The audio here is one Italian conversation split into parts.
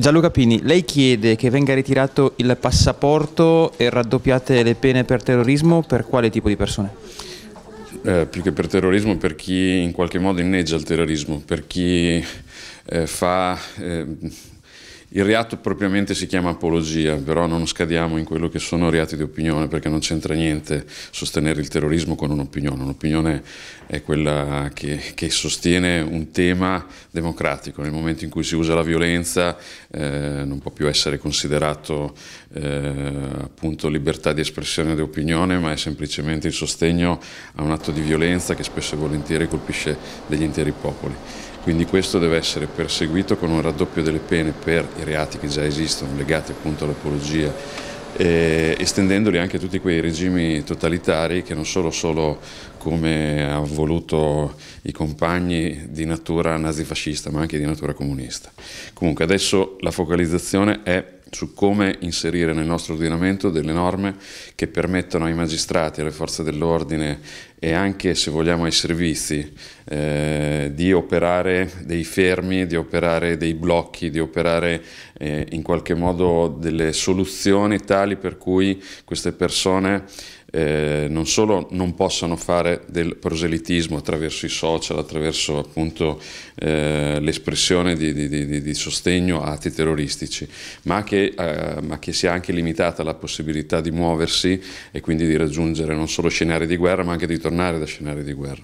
Gianluca Pini, lei chiede che venga ritirato il passaporto e raddoppiate le pene per terrorismo per quale tipo di persone? Eh, più che per terrorismo, per chi in qualche modo inneggia il terrorismo, per chi eh, fa... Eh, il reato propriamente si chiama apologia, però non scadiamo in quello che sono reati di opinione, perché non c'entra niente sostenere il terrorismo con un'opinione. Un'opinione è quella che, che, sostiene un tema democratico. Nel momento in cui si usa la violenza eh, non può più essere considerato eh, appunto libertà di espressione di opinione, ma è semplicemente il sostegno a un atto di violenza che spesso e volentieri colpisce degli interi popoli. Quindi questo deve essere perseguito con un raddoppio delle pene per i reati che già esistono legati appunto all'apologia, eh, estendendoli anche a tutti quei regimi totalitari che non solo, solo come hanno voluto i compagni di natura nazifascista ma anche di natura comunista. Comunque adesso la focalizzazione è su come inserire nel nostro ordinamento delle norme che permettano ai magistrati, alle forze dell'ordine e anche se vogliamo ai servizi eh, di operare dei fermi, di operare dei blocchi, di operare eh, in qualche modo delle soluzioni tali per cui queste persone eh, non solo non possano fare del proselitismo attraverso i social, attraverso appunto eh, l'espressione di, di, di, di, sostegno a atti terroristici, ma che, eh, ma che, sia anche limitata la possibilità di muoversi e quindi di raggiungere non solo scenari di guerra ma anche di tornare da scenari di guerra.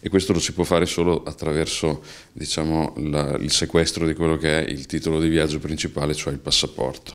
E questo lo si può fare solo attraverso diciamo, la, il sequestro di quello che è il titolo di viaggio principale, cioè il passaporto.